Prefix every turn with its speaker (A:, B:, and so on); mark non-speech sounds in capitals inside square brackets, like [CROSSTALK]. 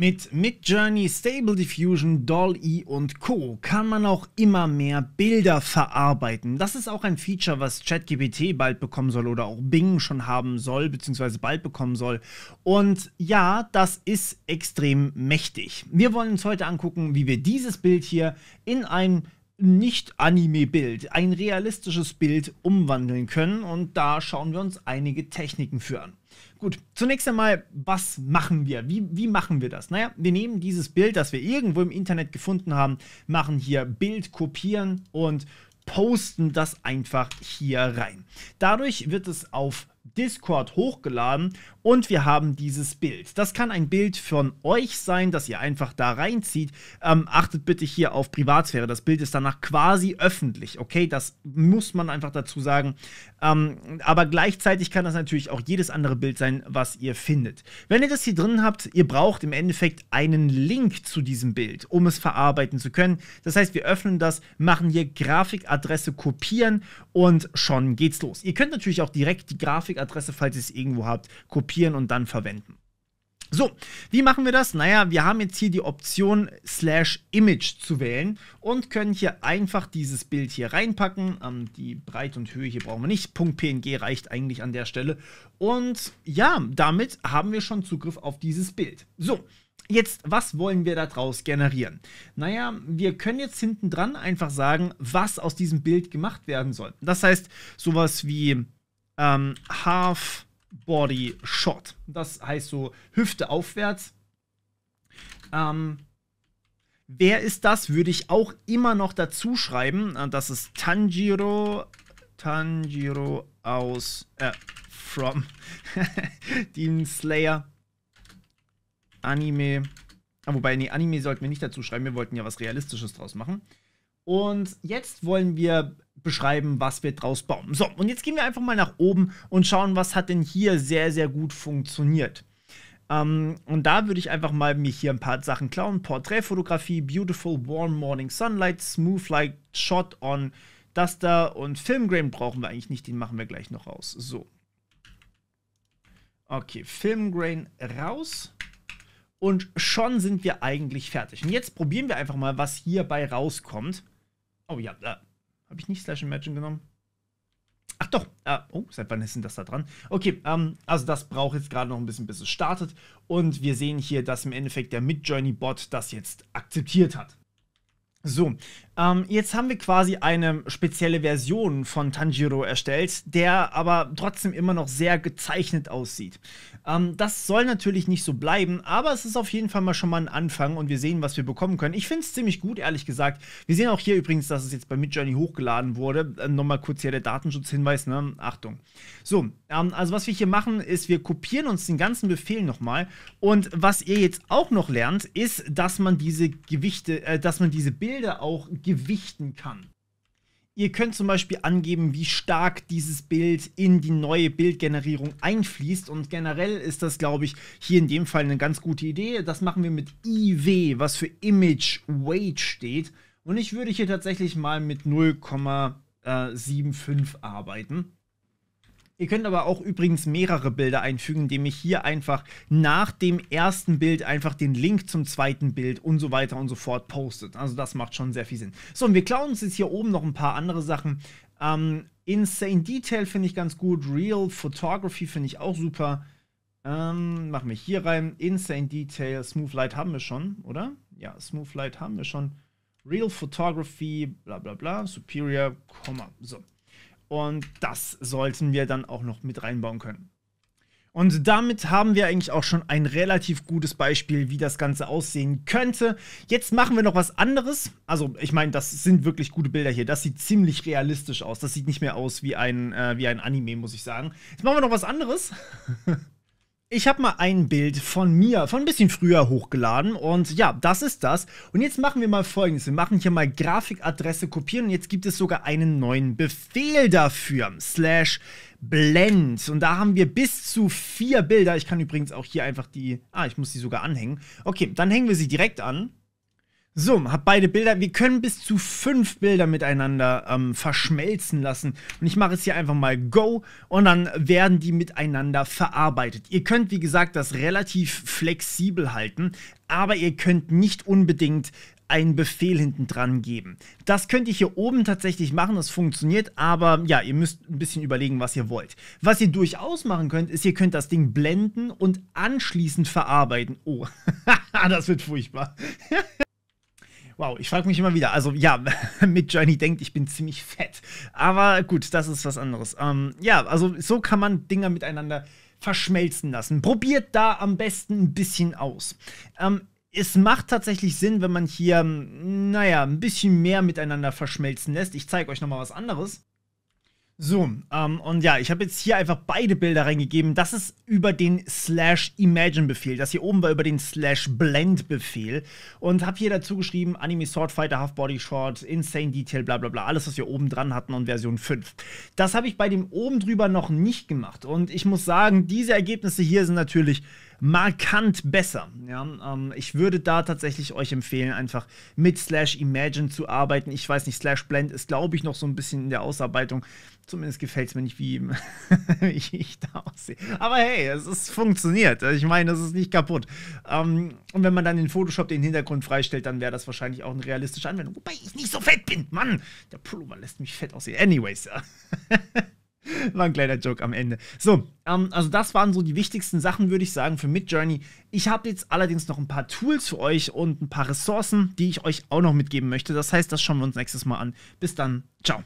A: Mit Midjourney, Stable Diffusion, doll e und Co. kann man auch immer mehr Bilder verarbeiten. Das ist auch ein Feature, was ChatGPT bald bekommen soll oder auch Bing schon haben soll, beziehungsweise bald bekommen soll. Und ja, das ist extrem mächtig. Wir wollen uns heute angucken, wie wir dieses Bild hier in ein nicht-Anime-Bild, ein realistisches Bild umwandeln können und da schauen wir uns einige Techniken für an. Gut, zunächst einmal, was machen wir? Wie, wie machen wir das? Naja, wir nehmen dieses Bild, das wir irgendwo im Internet gefunden haben, machen hier Bild kopieren und posten das einfach hier rein. Dadurch wird es auf Discord hochgeladen und wir haben dieses Bild. Das kann ein Bild von euch sein, das ihr einfach da reinzieht. Ähm, achtet bitte hier auf Privatsphäre. Das Bild ist danach quasi öffentlich, okay? Das muss man einfach dazu sagen. Ähm, aber gleichzeitig kann das natürlich auch jedes andere Bild sein, was ihr findet. Wenn ihr das hier drin habt, ihr braucht im Endeffekt einen Link zu diesem Bild, um es verarbeiten zu können. Das heißt, wir öffnen das, machen hier Grafikadresse kopieren und schon geht's los. Ihr könnt natürlich auch direkt die Grafikadresse Adresse, falls ihr es irgendwo habt, kopieren und dann verwenden. So, wie machen wir das? Naja, wir haben jetzt hier die Option slash Image zu wählen und können hier einfach dieses Bild hier reinpacken. Ähm, die Breite und Höhe hier brauchen wir nicht. Punkt .png reicht eigentlich an der Stelle. Und ja, damit haben wir schon Zugriff auf dieses Bild. So, Jetzt, was wollen wir daraus generieren? Naja, wir können jetzt hinten dran einfach sagen, was aus diesem Bild gemacht werden soll. Das heißt, sowas wie ähm, Half Body Shot. Das heißt so Hüfte aufwärts. Ähm, wer ist das? Würde ich auch immer noch dazu schreiben. Äh, das ist Tanjiro. Tanjiro aus. Äh, from. [LAUGHS] Demon Slayer. Anime. Ah, wobei, nee, Anime sollten wir nicht dazu schreiben. Wir wollten ja was Realistisches draus machen. Und jetzt wollen wir beschreiben, was wir draus bauen. So, und jetzt gehen wir einfach mal nach oben und schauen, was hat denn hier sehr, sehr gut funktioniert. Um, ähm, und da würde ich einfach mal mir hier ein paar Sachen klauen. Porträtfotografie, Beautiful Warm Morning Sunlight, Smooth Light Shot on Duster und Filmgrain brauchen wir eigentlich nicht, den machen wir gleich noch raus. So. Okay, Filmgrain raus. Und schon sind wir eigentlich fertig. Und jetzt probieren wir einfach mal, was hierbei rauskommt. Oh ja, äh, habe ich nicht Slash Imagine genommen? Ach doch, äh, oh, seit wann ist denn das da dran? Okay, ähm, also das braucht jetzt gerade noch ein bisschen, bis es startet. Und wir sehen hier, dass im Endeffekt der mid journey bot das jetzt akzeptiert hat. So, ähm, jetzt haben wir quasi eine spezielle Version von Tanjiro erstellt, der aber trotzdem immer noch sehr gezeichnet aussieht. Ähm, das soll natürlich nicht so bleiben, aber es ist auf jeden Fall mal schon mal ein Anfang und wir sehen, was wir bekommen können. Ich finde es ziemlich gut, ehrlich gesagt. Wir sehen auch hier übrigens, dass es jetzt bei Midjourney hochgeladen wurde. Äh, Nochmal kurz hier der Datenschutzhinweis, ne? Achtung. So, ähm, also was wir hier machen, ist, wir kopieren uns den ganzen Befehl nochmal und was ihr jetzt auch noch lernt, ist, dass man diese Gewichte, äh, dass man diese Bilder Bilder auch gewichten kann. Ihr könnt zum Beispiel angeben, wie stark dieses Bild in die neue Bildgenerierung einfließt. Und generell ist das, glaube ich, hier in dem Fall eine ganz gute Idee. Das machen wir mit IW, was für Image Weight steht. Und ich würde hier tatsächlich mal mit 0,75 äh, arbeiten. Ihr könnt aber auch übrigens mehrere Bilder einfügen, indem ich hier einfach nach dem ersten Bild einfach den Link zum zweiten Bild und so weiter und so fort postet. Also das macht schon sehr viel Sinn. So, und wir klauen uns jetzt hier oben noch ein paar andere Sachen. Ähm, Insane Detail finde ich ganz gut. Real Photography finde ich auch super. Ähm, machen wir hier rein. Insane Detail. Smooth Light haben wir schon, oder? Ja, Smooth Light haben wir schon. Real Photography, bla bla bla. Superior, Komma. So. Und das sollten wir dann auch noch mit reinbauen können. Und damit haben wir eigentlich auch schon ein relativ gutes Beispiel, wie das Ganze aussehen könnte. Jetzt machen wir noch was anderes. Also, ich meine, das sind wirklich gute Bilder hier. Das sieht ziemlich realistisch aus. Das sieht nicht mehr aus wie ein, äh, wie ein Anime, muss ich sagen. Jetzt machen wir noch was anderes. [LAUGHS] Ich habe mal ein Bild von mir von ein bisschen früher hochgeladen und ja, das ist das. Und jetzt machen wir mal folgendes. Wir machen hier mal Grafikadresse kopieren und jetzt gibt es sogar einen neuen Befehl dafür. Slash Blend. Und da haben wir bis zu vier Bilder. Ich kann übrigens auch hier einfach die... Ah, ich muss die sogar anhängen. Okay, dann hängen wir sie direkt an. So, hab beide Bilder. Wir können bis zu fünf Bilder miteinander ähm, verschmelzen lassen. Und ich mache es hier einfach mal Go und dann werden die miteinander verarbeitet. Ihr könnt, wie gesagt, das relativ flexibel halten, aber ihr könnt nicht unbedingt einen Befehl hinten dran geben. Das könnt ihr hier oben tatsächlich machen, das funktioniert, aber ja, ihr müsst ein bisschen überlegen, was ihr wollt. Was ihr durchaus machen könnt, ist, ihr könnt das Ding blenden und anschließend verarbeiten. Oh, [LAUGHS] das wird furchtbar. Wow, ich frage mich immer wieder. Also ja, [LAUGHS] mit Journey denkt, ich bin ziemlich fett. Aber gut, das ist was anderes. Ähm, ja, also so kann man Dinger miteinander verschmelzen lassen. Probiert da am besten ein bisschen aus. Ähm, es macht tatsächlich Sinn, wenn man hier, hm, naja, ein bisschen mehr miteinander verschmelzen lässt. Ich zeige euch nochmal was anderes. So, ähm, und ja, ich habe jetzt hier einfach beide Bilder reingegeben. Das ist über den slash imagine-Befehl. Das hier oben war über den slash blend-Befehl. Und habe hier dazu geschrieben, Anime Swordfighter, Half Body Short, Insane Detail, bla bla bla. Alles, was wir oben dran hatten und Version 5. Das habe ich bei dem oben drüber noch nicht gemacht. Und ich muss sagen, diese Ergebnisse hier sind natürlich markant besser. Ja, ähm, ich würde da tatsächlich euch empfehlen, einfach mit Slash Imagine zu arbeiten. Ich weiß nicht, Slash Blend ist, glaube ich, noch so ein bisschen in der Ausarbeitung. Zumindest gefällt es mir nicht, wie [LAUGHS] ich da aussehe. Aber hey, es ist, funktioniert. Ich meine, es ist nicht kaputt. Ähm, und wenn man dann in Photoshop den Hintergrund freistellt, dann wäre das wahrscheinlich auch eine realistische Anwendung. Wobei ich nicht so fett bin. Mann, der Pullover lässt mich fett aussehen. Anyways. ja. [LAUGHS] [LAUGHS] War ein kleiner Joke am Ende. So, ähm, also das waren so die wichtigsten Sachen, würde ich sagen, für Midjourney. Ich habe jetzt allerdings noch ein paar Tools für euch und ein paar Ressourcen, die ich euch auch noch mitgeben möchte. Das heißt, das schauen wir uns nächstes Mal an. Bis dann. Ciao.